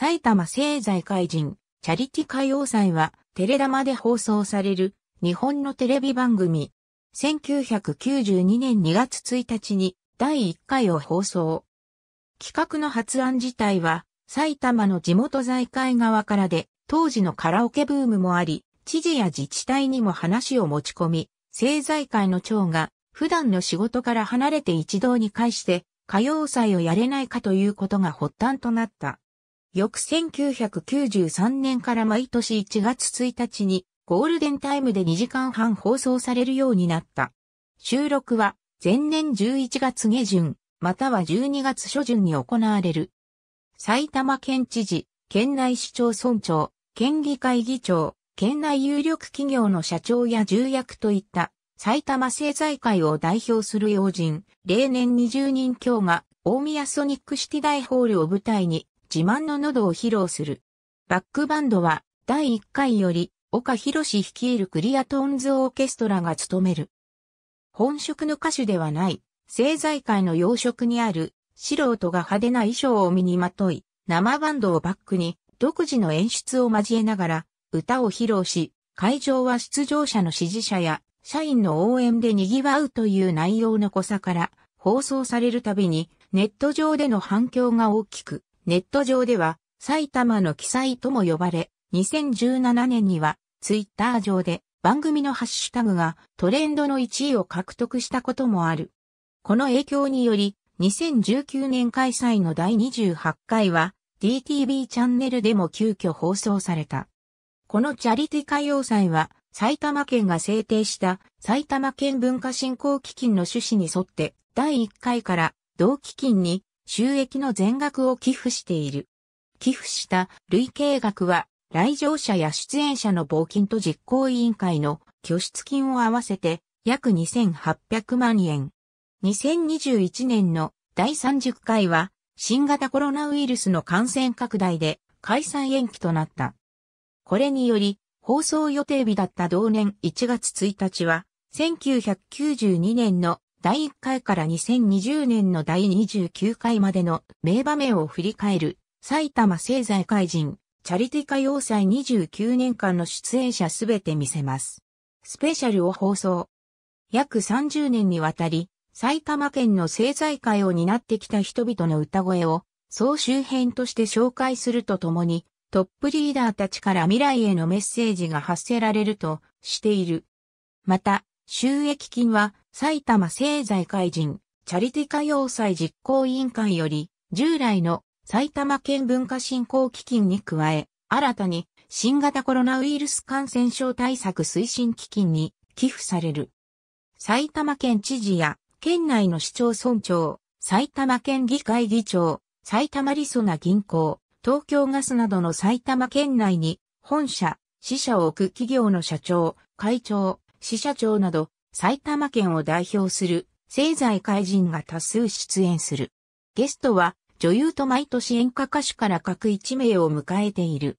埼玉政財会人、チャリティ歌謡祭は、テレ玉で放送される、日本のテレビ番組。1992年2月1日に、第1回を放送。企画の発案自体は、埼玉の地元財界側からで、当時のカラオケブームもあり、知事や自治体にも話を持ち込み、政財界の長が、普段の仕事から離れて一堂に会して、歌謡祭をやれないかということが発端となった。翌1993年から毎年1月1日にゴールデンタイムで2時間半放送されるようになった。収録は前年11月下旬、または12月初旬に行われる。埼玉県知事、県内市町村長、県議会議長、県内有力企業の社長や重役といった埼玉政財界を代表する要人、例年20人強が大宮ソニックシティ大ホールを舞台に自慢の喉を披露する。バックバンドは第1回より岡博士率いるクリアトーンズオーケストラが務める。本職の歌手ではない、政財界の要職にある素人が派手な衣装を身にまとい、生バンドをバックに独自の演出を交えながら歌を披露し、会場は出場者の支持者や社員の応援で賑わうという内容の濃さから放送されるたびにネット上での反響が大きく、ネット上では埼玉の記載とも呼ばれ、2017年にはツイッター上で番組のハッシュタグがトレンドの1位を獲得したこともある。この影響により、2019年開催の第28回は DTV チャンネルでも急遽放送された。このチャリティ歌謡祭は埼玉県が制定した埼玉県文化振興基金の趣旨に沿って第1回から同基金に収益の全額を寄付している。寄付した累計額は、来場者や出演者の募金と実行委員会の拠出金を合わせて約2800万円。2021年の第30回は、新型コロナウイルスの感染拡大で開催延期となった。これにより、放送予定日だった同年1月1日は、1992年の第1回から2020年の第29回までの名場面を振り返る埼玉政財会人チャリティ歌謡祭29年間の出演者すべて見せます。スペシャルを放送。約30年にわたり埼玉県の政財界を担ってきた人々の歌声を総集編として紹介するとともにトップリーダーたちから未来へのメッセージが発せられるとしている。また、収益金は埼玉政財会人、チャリティ歌謡祭実行委員会より、従来の埼玉県文化振興基金に加え、新たに新型コロナウイルス感染症対策推進基金に寄付される。埼玉県知事や県内の市町村長、埼玉県議会議長、埼玉りそな銀行、東京ガスなどの埼玉県内に本社、支社を置く企業の社長、会長、支社長など埼玉県を代表する政財界人が多数出演する。ゲストは女優と毎年演歌歌手から各1名を迎えている。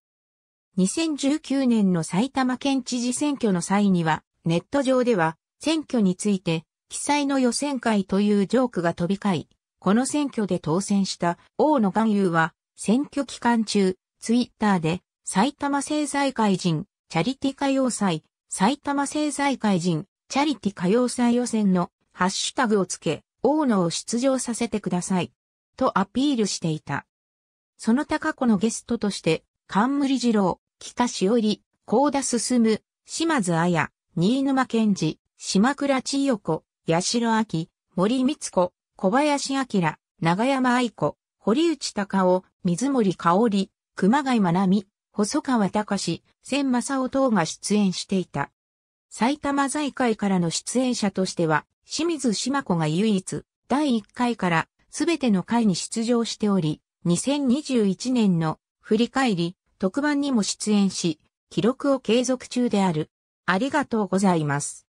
2019年の埼玉県知事選挙の際には、ネット上では選挙について記載の予選会というジョークが飛び交い、この選挙で当選した大野元優は選挙期間中、ツイッターで埼玉政財界人、チャリティ歌謡祭、埼玉政財界人、チャリティ歌謡祭予選のハッシュタグをつけ、大野を出場させてください。とアピールしていた。その高子のゲストとして、冠二郎、木下しおり、高田進、島津綾、新沼健二、島倉千代子、八代明、森光子、小林明、長山愛子、堀内隆夫、水森香織、熊谷真奈美、細川隆、千正夫等が出演していた。埼玉財界からの出演者としては、清水島子が唯一、第1回からすべての回に出場しており、2021年の振り返り、特番にも出演し、記録を継続中である。ありがとうございます。